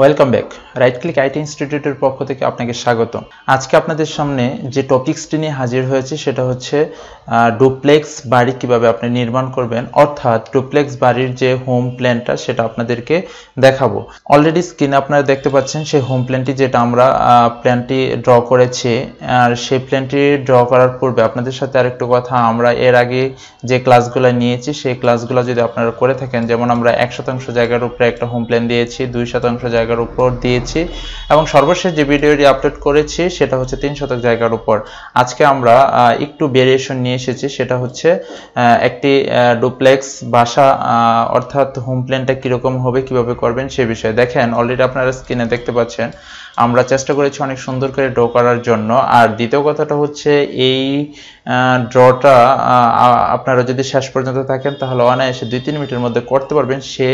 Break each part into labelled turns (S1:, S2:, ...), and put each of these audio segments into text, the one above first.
S1: welcome back Right Click IT ইনস্টিটিউটের পক্ষ থেকে আপনাকে স্বাগত আজকে আপনাদের সামনে যে টপিক্সটি নিয়ে হাজির হয়েছে সেটা হচ্ছে ডুপ্লেক্স বাড়ি কিভাবে আপনি নির্মাণ করবেন অর্থাৎ ডুপ্লেক্স বাড়ির যে হোম প্ল্যানটা সেটা আপনাদেরকে দেখাবো অলরেডি স্ক্রিনে আপনারা দেখতে পাচ্ছেন সেই হোম প্ল্যানটি যেটা আমরা প্ল্যানটি ড্র করেছি আর সেই প্ল্যানটি ড্র করার পূর্বে আপনাদের সাথে আরেকটু কথা আমরা এর আগে যে ক্লাসগুলো নিয়েছি সেই ক্লাসগুলো যদি আপনারা করে থাকেন যেমন আমরা এক শতাংশ জায়গার উপরে একটা হোম প্ল্যান দিয়েছি দুই শতাংশ জায়গা জায়গার উপর দিয়েছি এবং সর্বশেষ যে ভিডিওটি আপলোড করেছি সেটা হচ্ছে তিন শতক জায়গার উপর আজকে আমরা একটু ভেরিয়েশন নিয়ে এসেছি সেটা হচ্ছে একটি ডুপ্লেক্স বাসা অর্থাৎ হোম প্ল্যানটা কীরকম হবে কিভাবে করবেন সে বিষয়ে দেখেন অলরেডি আপনারা স্ক্রিনে দেখতে পাচ্ছেন আমরা চেষ্টা করেছি অনেক সুন্দর করে ড্র করার জন্য আর দ্বিতীয় কথাটা হচ্ছে এই ড্রটা আপনারা যদি শেষ পর্যন্ত থাকেন তাহলে অনায়াসে দুই তিন মিনিটের মধ্যে করতে পারবেন সে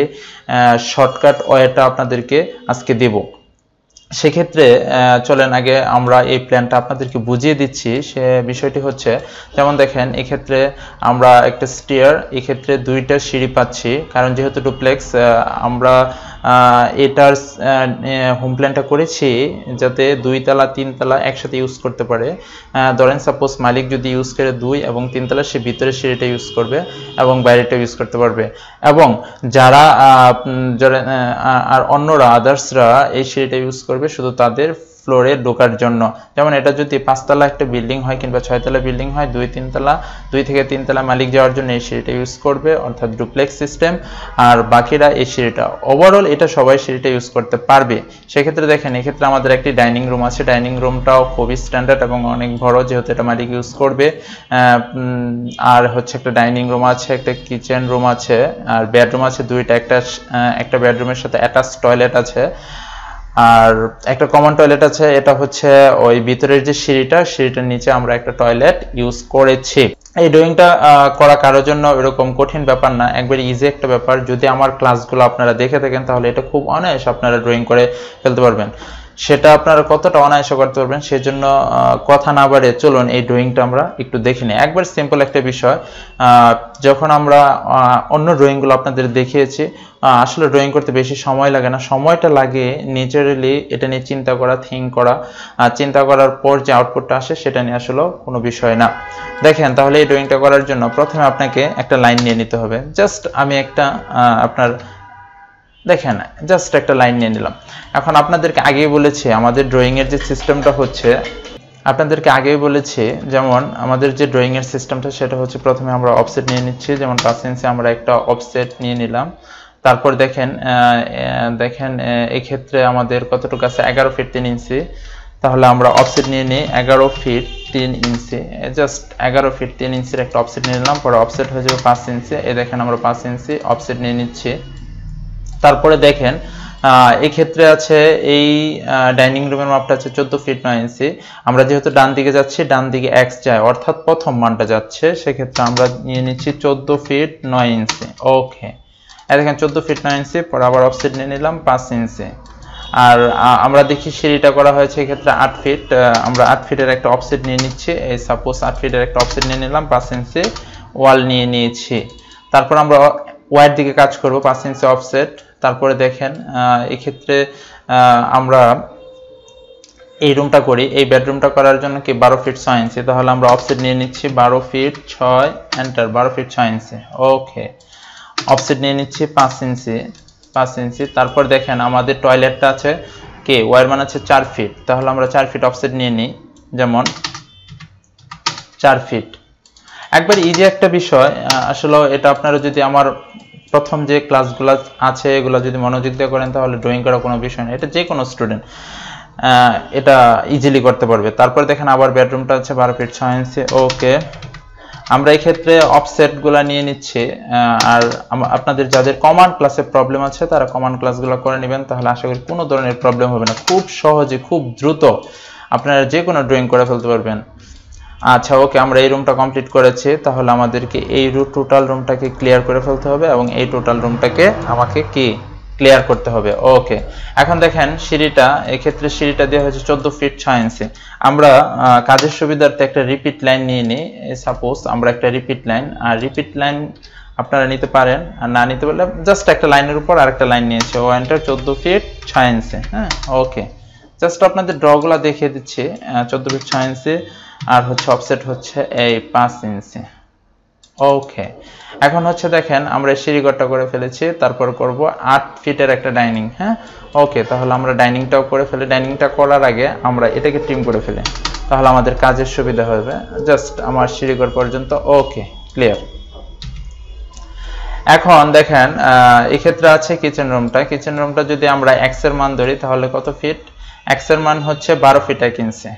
S1: শর্টকাট ওয়েটা আপনাদেরকে আজকে দেব সেক্ষেত্রে চলেন আগে আমরা এই প্ল্যানটা আপনাদেরকে বুঝিয়ে দিচ্ছি সে বিষয়টি হচ্ছে যেমন দেখেন এক্ষেত্রে আমরা একটা স্টিয়ার এক্ষেত্রে দুইটা সিঁড়ি পাচ্ছি কারণ যেহেতু ডুপ্লেক্স আমরা এটার হোম প্ল্যানটা করেছি যাতে দুই তালা তিনতলা একসাথে ইউজ করতে পারে ধরেন সাপোজ মালিক যদি ইউজ করে দুই এবং তিন তিনতলা সে ভিতরে সিঁড়িটা ইউজ করবে এবং বাইরেটা ইউজ করতে পারবে এবং যারা আর অন্যরা আদার্সরা এই সিঁড়িটা ইউজ করবে শুধু তাদের ফ্লোরে ঢোকার জন্য যেমন এটা যদি পাঁচতলা একটা বিল্ডিং হয় কিংবা ছয়তলা বিল্ডিং হয় দুই তিনতলা দুই থেকে তিনতলা মালিক যাওয়ার জন্য এই সিঁড়িটা ইউজ করবে অর্থাৎ ডুপ্লেক্স সিস্টেম আর বাকিরা এই সিঁড়িটা ওভারঅল এটা সবাই সিঁড়িটা ইউজ করতে পারবে সেক্ষেত্রে দেখেন এক্ষেত্রে আমাদের একটি ডাইনিং রুম আছে ডাইনিং রুমটাও খুবই স্ট্যান্ডার্ড এবং অনেক বড় যেহেতু এটা মালিক ইউজ করবে আর হচ্ছে একটা ডাইনিং রুম আছে একটা কিচেন রুম আছে আর বেডরুম আছে দুইটা একটা একটা বেডরুমের সাথে অ্যাটাচ টয়লেট আছে আর একটা কমন টয়লেট আছে এটা হচ্ছে ওই ভিতরের যে সিঁড়িটা সিঁড়িটার নিচে আমরা একটা টয়লেট ইউজ করেছি এই ড্রয়িংটা করা কারোর জন্য এরকম কঠিন ব্যাপার না একবার ইজি একটা ব্যাপার যদি আমার ক্লাসগুলো আপনারা দেখে থাকেন তাহলে এটা খুব অনায়াস আপনারা ড্রয়িং করে ফেলতে পারবেন সেটা আপনারা কতটা অনায়াসে করতে পারবেন সেজন্য কথা না বাড়িয়ে চলুন এই ড্রয়িংটা আমরা একটু দেখে নিই একবার সিম্পল একটা বিষয় যখন আমরা অন্য ড্রয়িংগুলো আপনাদের দেখিয়েছি আসলে ড্রয়িং করতে বেশি সময় লাগে না সময়টা লাগে নেচারালি এটা নিয়ে চিন্তা করা থিঙ্ক করা চিন্তা করার পর যে আউটপুটটা আসে সেটা নিয়ে আসলে কোনো বিষয় না দেখেন তাহলে এই ড্রয়িংটা করার জন্য প্রথমে আপনাকে একটা লাইন নিয়ে নিতে হবে জাস্ট আমি একটা আপনার দেখেন জাস্ট একটা লাইন নিয়ে নিলাম এখন আপনাদেরকে আগেই বলেছি আমাদের ড্রয়িংয়ের যে সিস্টেমটা হচ্ছে আপনাদেরকে আগেই বলেছি যেমন আমাদের যে ড্রয়িংয়ের সিস্টেমটা সেটা হচ্ছে প্রথমে আমরা অফসেট নিয়ে নিচ্ছি যেমন পাঁচ ইঞ্চি আমরা একটা অফসেট নিয়ে নিলাম তারপর দেখেন দেখেন এক্ষেত্রে আমাদের কতটুকু আছে এগারো ফিট তিন ইঞ্চি তাহলে আমরা অফসেট নিয়ে নিই এগারো ফিট তিন ইঞ্চি জাস্ট এগারো ফিট তিন ইঞ্চির একটা অফসেট নিয়ে নিলাম পরে অফসেট হয়ে যাবে পাঁচ ইঞ্চি এ দেখেন আমরা পাঁচ ইঞ্চি অফসেট নিয়ে নিচ্ছি তারপরে দেখেন ক্ষেত্রে আছে এই ডাইনিং রুমের মাপটা আছে চোদ্দো ফিট নয় ইঞ্চি আমরা যেহেতু ডান দিকে যাচ্ছি ডান দিকে এক্স যায় অর্থাৎ প্রথম মানটা যাচ্ছে সেক্ষেত্রে আমরা নিয়ে নিচ্ছি চোদ্দো ফিট নয় ইঞ্চি ওকে দেখেন চোদ্দো ফিট নয় ইঞ্চি পরে আবার অফসেট নিয়ে নিলাম পাঁচ ইঞ্চি আর আমরা দেখি সিঁড়িটা করা হয়েছে এক্ষেত্রে আট ফিট আমরা আট ফিটের একটা অফসেট নিয়ে নিচ্ছি এই সাপোজ আট ফিটের একটা অফসেট নিয়ে নিলাম পাঁচ ইঞ্চি ওয়াল নিয়ে নিয়েছি তারপর আমরা ওয়াইট দিকে কাজ করবো পাঁচ ইঞ্চি অফসেট তারপরে দেখেন এক্ষেত্রে আমরা এই রুমটা করি এই বেডরুমটা করার জন্য কি বারো ফিট ছয় ইঞ্চি তাহলে আমরা অফসেট নিয়ে নিচ্ছি বারো ফিট ছয় এন্টার বারো ফিট ছয় ইঞ্চি ওকে অফসেট নিয়ে নিচ্ছি পাঁচ ইঞ্চি পাঁচ ইঞ্চি তারপর দেখেন আমাদের টয়লেটটা আছে কে ওয়ার মান আছে চার ফিট তাহলে আমরা চার ফিট অফসেট নিয়ে নিই যেমন চার ফিট একবার ইজি একটা বিষয় আসলে এটা আপনারা যদি আমার প্রথম যে ক্লাসগুলো আছে এগুলো যদি মনোযোগ দিয়ে করেন তাহলে ড্রয়িং করা কোনো বিষয় না এটা যে কোনো স্টুডেন্ট এটা ইজিলি করতে পারবে তারপর দেখেন আবার বেডরুমটা হচ্ছে বারো ফিট ছয় ইঞ্চি ওকে আমরা এই ক্ষেত্রে অফসেটগুলো নিয়ে নিচ্ছি আর আপনাদের যাদের কমান্ড ক্লাসে প্রবলেম আছে তারা কমান্ড ক্লাসগুলো করে নেবেন তাহলে আশা করি কোনো ধরনের প্রবলেম হবে না খুব সহজে খুব দ্রুত আপনারা যে কোনো ড্রয়িং করে ফেলতে পারবেন আচ্ছা ওকে আমরা এই রুমটা কমপ্লিট করেছি তাহলে আমাদেরকে এই টোটাল রুমটাকে ক্লিয়ার করে ফেলতে হবে এবং এই টোটাল রুমটাকে আমাকে কি ক্লিয়ার করতে হবে ওকে এখন দেখেন সিঁড়িটা এক্ষেত্রে সিঁড়িটা দেওয়া হয়েছে চোদ্দো ফিট ছয় ইঞ্চি আমরা কাজের সুবিধার্থে একটা রিপিট লাইন নিয়ে নিই সাপোজ আমরা একটা রিপিট লাইন আর রিপিট লাইন আপনারা নিতে পারেন আর না নিতে পারলে জাস্ট একটা লাইনের উপর আরেকটা লাইন নিয়েছে ওয়ানটা চোদ্দো ফিট ছয় ইঞ্চি হ্যাঁ ওকে জাস্ট আপনাদের ড্রগুলো দেখিয়ে দিচ্ছি চোদ্দো ফিট ছয় ইঞ্চি আর হচ্ছে অফসেট হচ্ছে এই পাঁচ ইঞ্চি ওকে এখন হচ্ছে দেখেন আমরা সিঁড়িঘরটা করে ফেলেছি তারপর করব আট ফিটের একটা ডাইনিং হ্যাঁ ওকে তাহলে আমরা ডাইনিংটাও করে ফেলে ডাইনিংটা করার আগে আমরা এটাকে ট্রিম করে ফেলি তাহলে আমাদের কাজের সুবিধা হবে জাস্ট আমার সিঁড়িঘর পর্যন্ত ওকে ক্লিয়ার এখন দেখেন এক্ষেত্রে আছে কিচেন রুমটা কিচেন রুমটা যদি আমরা এক্সের মান ধরি তাহলে কত ফিট এক্সের মান হচ্ছে বারো ফিট এক ইঞ্চি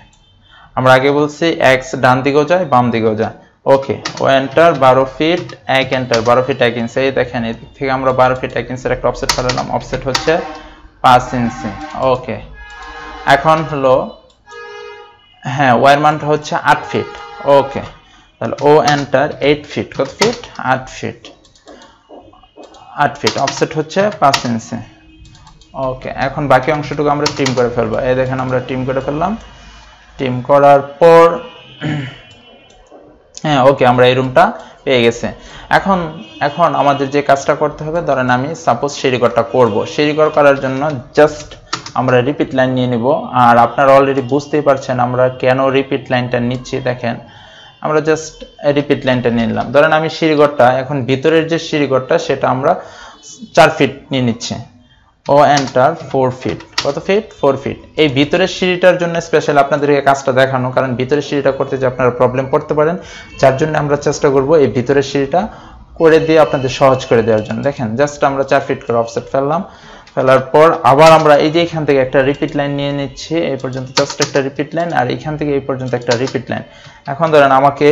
S1: আমরা আগে বলছি এক্স ডান দিকেও যায় বাম দিকেও যায় ওকে ও এন্টার বারো ফিট এক এন্টার বারো ফিট এক ইঞ্চি এই দেখেন এদিক থেকে আমরা বারো ফিট এক ইঞ্চের একটা অফসেট ফেলালাম অফসেট হচ্ছে পাঁচ ইঞ্চি ওকে এখন হলো হ্যাঁ ওয়ার মানটা হচ্ছে আট ফিট ওকে তাহলে ও এন্টার এইট ফিট কত ফিট আট ফিট আট ফিট অফসেট হচ্ছে পাঁচ ইঞ্চি ওকে এখন বাকি অংশটুকু আমরা টিম করে ফেলবো এই দেখেন আমরা টিম করে ফেললাম টিম করার পর হ্যাঁ ওকে আমরা এই রুমটা পেয়ে গেছে এখন এখন আমাদের যে কাজটা করতে হবে ধরেন আমি সাপোজ সিঁড়িঘরটা করবো সেই করার জন্য জাস্ট আমরা রিপিট লাইন নিয়ে নিব আর আপনারা অলরেডি বুঝতেই পারছেন আমরা কেন রিপিট লাইনটা নিচ্ছি দেখেন আমরা জাস্ট রিপিট লাইনটা নিয়ে নিলাম ধরেন আমি সিঁড়িঘরটা এখন ভিতরের যে সিঁড়িঘরটা সেটা আমরা চার ফিট নিয়ে নিচ্ছি ও এন্টার ফোর ফিট কত ফিট ফোর ফিট এই ভিতরের সিঁড়িটার জন্য স্পেশাল আপনাদেরকে কাজটা দেখানো কারণ ভিতরের সিঁড়িটা করতে যে আপনারা প্রবলেম পড়তে পারেন যার জন্য আমরা চেষ্টা করব এই ভিতরের সিঁড়িটা করে দিয়ে আপনাদের সহজ করে দেওয়ার জন্য দেখেন জাস্ট আমরা চার ফিট করে অফসেট ফেললাম ফেলার পর আবার আমরা এই যে এখান থেকে একটা রিপিট লাইন নিয়ে নিচ্ছি এই পর্যন্ত জাস্ট একটা রিপিট লাইন আর এখান থেকে এই পর্যন্ত একটা রিপিট লাইন এখন ধরেন আমাকে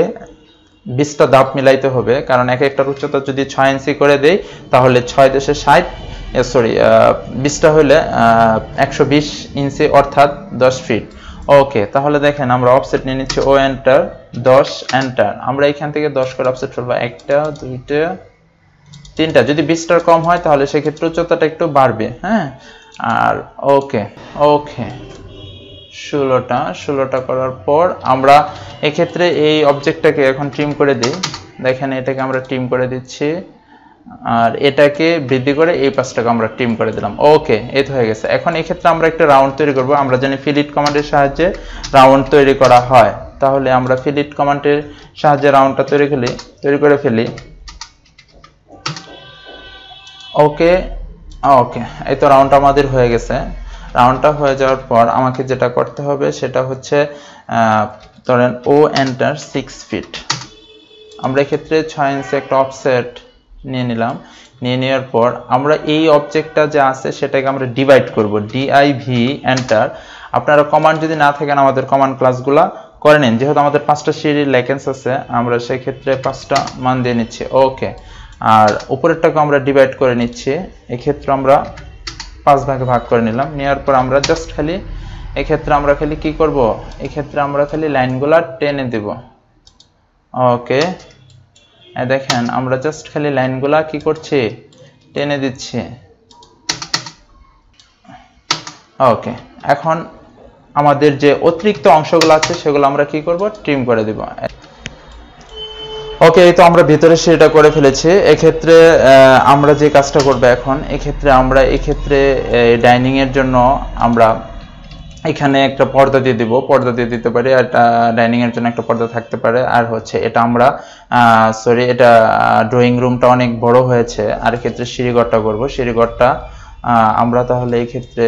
S1: বিশটা দাপ মিলাইতে হবে কারণ এক একটার উচ্চতা যদি ছয় ইঞ্চি করে দেই তাহলে ছয় দেশে ষাট সরি বিশটা হলে একশো বিশ ইঞ্চি অর্থাৎ দশ ফিট ওকে তাহলে দেখেন আমরা অফসেট নিয়ে নিচ্ছি ও এন্টার দশ এন্টার আমরা এখান থেকে দশ করে অফসেট করবো একটা দুইটা তিনটা যদি বিশটার কম হয় তাহলে সেক্ষেত্রে উচ্চতাটা একটু বাড়বে হ্যাঁ আর ওকে ওকে ষোলোটা ষোলোটা করার পর আমরা এক্ষেত্রে এই অবজেক্টটাকে এখন ট্রিম করে দিই দেখেন এটাকে আমরা ট্রিম করে দিচ্ছি আর এটাকে বৃদ্ধি করে এই পাঁচটাকে আমরা টিম করে দিলাম ওকে এ তো হয়ে গেছে এখন এক্ষেত্রে আমরা একটা রাউন্ড তৈরি করব আমরা জানি ফিলিট কমান্ডের সাহায্যে রাউন্ড তৈরি করা হয় তাহলে আমরা ফিলিট কমান্ডের সাহায্যে রাউন্ডটা তৈরি ফেলি তৈরি করে ফেলি ওকে ওকে এই তো রাউন্ডটা আমাদের হয়ে গেছে রাউন্ডটা হয়ে যাওয়ার পর আমাকে যেটা করতে হবে সেটা হচ্ছে ধরেন ও এন্টার সিক্স ফিট আমরা এক্ষেত্রে ছয় ইঞ্চি একটা অফসেট নিয়ে নিলাম নিয়ে নেওয়ার পর আমরা এই অবজেক্টটা যে আছে সেটাকে আমরা ডিভাইড করব ডিআইভি এন্টার আপনারা কমান্ড যদি না থাকেন আমাদের কমান্ড ক্লাসগুলা করে নিন যেহেতু আমাদের পাঁচটা সিঁড়ির ল্যাকেন্স আছে আমরা সেক্ষেত্রে পাঁচটা মান দিয়ে নিচ্ছি ওকে আর উপরেরটাকে আমরা ডিভাইড করে নিচ্ছি এক্ষেত্রে আমরা পাঁচ ভাগে ভাগ করে নিলাম নেওয়ার পর আমরা জাস্ট খালি এক্ষেত্রে আমরা খালি কি করব এক্ষেত্রে আমরা খালি লাইনগুলা টেনে দেব ওকে দেখেন আমরা জাস্ট খালি লাইনগুলা কি করছি টেনে দিচ্ছি ওকে এখন আমাদের যে অতিরিক্ত অংশগুলো আছে সেগুলো আমরা কি করব ট্রিম করে দেব ওকে এই তো আমরা ভিতরে সেটা করে ফেলেছি এক্ষেত্রে আমরা যে কাজটা করব এখন এক্ষেত্রে আমরা এক্ষেত্রে ডাইনিংয়ের জন্য আমরা এখানে একটা পর্দা দিয়ে দিব পর্দা দিয়ে দিতে পারি আর ডাইনিংয়ের জন্য একটা পর্দা থাকতে পারে আর হচ্ছে এটা আমরা সরি এটা ড্রয়িং রুমটা অনেক বড় হয়েছে আর ক্ষেত্রে সিঁড়িঘরটা করব সিঁড়িঘরটা আমরা তাহলে এই ক্ষেত্রে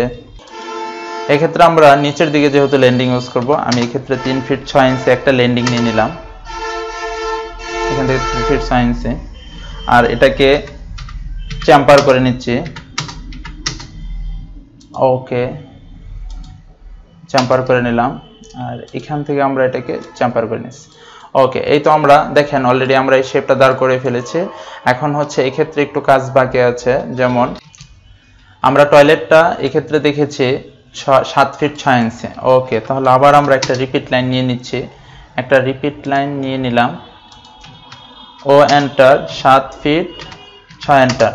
S1: এক্ষেত্রে আমরা নিচের দিকে যেহেতু ল্যান্ডিং ইউজ করব আমি এক্ষেত্রে তিন ফিট ছয় ইঞ্চি একটা ল্যান্ডিং নিয়ে নিলাম এখান থেকে থ্রি ফিট ছয় ইঞ্চি আর এটাকে চ্যাম্পার করে নিচ্ছি ওকে চ্যাম্পার করে নিলাম আর এখান থেকে আমরা এটাকে চ্যাম্পার করে নিচ্ছি ওকে এই তো আমরা দেখেন অলরেডি আমরা এই শেপটা দাঁড় করে ফেলেছি এখন হচ্ছে এক্ষেত্রে একটু কাজ বাকি আছে যেমন আমরা টয়লেটটা এক্ষেত্রে দেখেছি সাত ফিট ছয় ইঞ্চি ওকে তাহলে আবার আমরা একটা রিপিট লাইন নিয়ে নিচ্ছি একটা রিপিট লাইন নিয়ে নিলাম ও এন্টার সাত ফিট ছয় এন্টার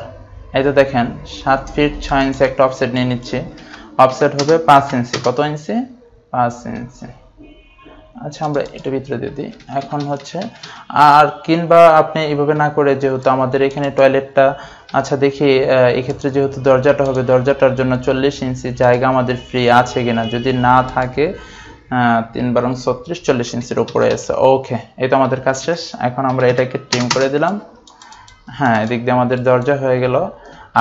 S1: এই তো দেখেন সাত ফিট ছয় ইঞ্চি একটা অফসেট নিয়ে নিচ্ছি অফসেট হবে পাঁচ ইঞ্চি কত ইঞ্চি পাঁচ ইঞ্চি আচ্ছা আমরা এটা ভিতরে দিয়ে দিই এখন হচ্ছে আর কিংবা আপনি এভাবে না করে যেহেতু আমাদের এখানে টয়লেটটা আচ্ছা দেখি এক্ষেত্রে যেহেতু দরজাটা হবে দরজাটার জন্য চল্লিশ ইঞ্চি জায়গা আমাদের ফ্রি আছে কিনা যদি না থাকে তিন বারং ছত্রিশ চল্লিশ ইঞ্চির উপরে আছে ওকে এই তো আমাদের কাজ শেষ এখন আমরা এটাকে ট্রিম করে দিলাম হ্যাঁ এদিক দিয়ে আমাদের দরজা হয়ে গেল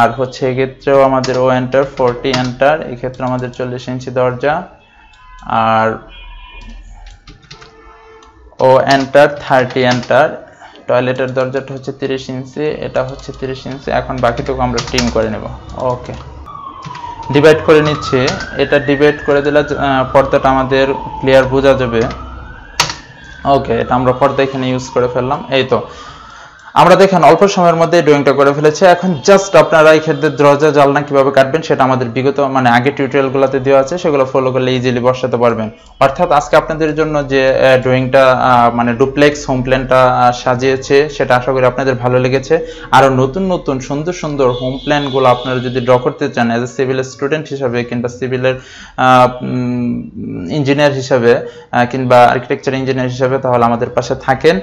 S1: আর হচ্ছে এক্ষেত্রেও আমাদের ও এন্টার ফোরটি এন্টার এক্ষেত্রে আমাদের চল্লিশ ইঞ্চি দরজা আর ও এন্টার থার্টি এন্টার টয়লেটের দরজাটা হচ্ছে তিরিশ ইঞ্চি এটা হচ্ছে তিরিশ ইঞ্চি এখন বাকিটুকু আমরা টিম করে নেব ওকে ডিভাইড করে নিচ্ছে এটা ডিভাইড করে দিলে পর্দাটা আমাদের ক্লিয়ার বোঝা যাবে ওকে এটা আমরা পর্দা এখানে ইউজ করে ফেললাম এই তো আমরা দেখেন অল্প সময়ের মধ্যে ড্রয়িংটা করে ফেলেছে এখন জাস্ট আপনারা এই ক্ষেত্রে দরজা জালনা কিভাবে কাটবেন সেটা আমাদের বিগত মানে আগে টিউটোরিয়ালগুলোতে দেওয়া আছে সেগুলো ফলো করলে ইজিলি বসাতে পারবেন অর্থাৎ আজকে আপনাদের জন্য যে ড্রয়িংটা মানে ডুপ্লেক্স হোম প্ল্যানটা সাজিয়েছে সেটা আশা করি আপনাদের ভালো লেগেছে আরও নতুন নতুন সুন্দর সুন্দর হোম প্ল্যানগুলো আপনারা যদি ড্র করতে চান অ্যাজ এ সিভিল স্টুডেন্ট হিসাবে কিংবা সিভিলের ইঞ্জিনিয়ার হিসাবে কিংবা আর্কিটেকচার ইঞ্জিনিয়ার হিসাবে তাহলে আমাদের পাশে থাকেন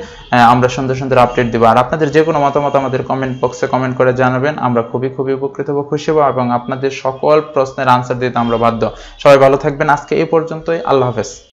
S1: আমরা সুন্দর সুন্দর আপডেট দেবো আর আপনাদের আপনাদের যে কোনো মতামত আমাদের কমেন্ট বক্সে কমেন্ট করে জানাবেন আমরা খুবই খুবই উপকৃত হব খুশি হব এবং আপনাদের সকল প্রশ্নের আনসার দিতে আমরা বাধ্য সবাই ভালো থাকবেন আজকে এই পর্যন্তই আল্লাহ হাফেজ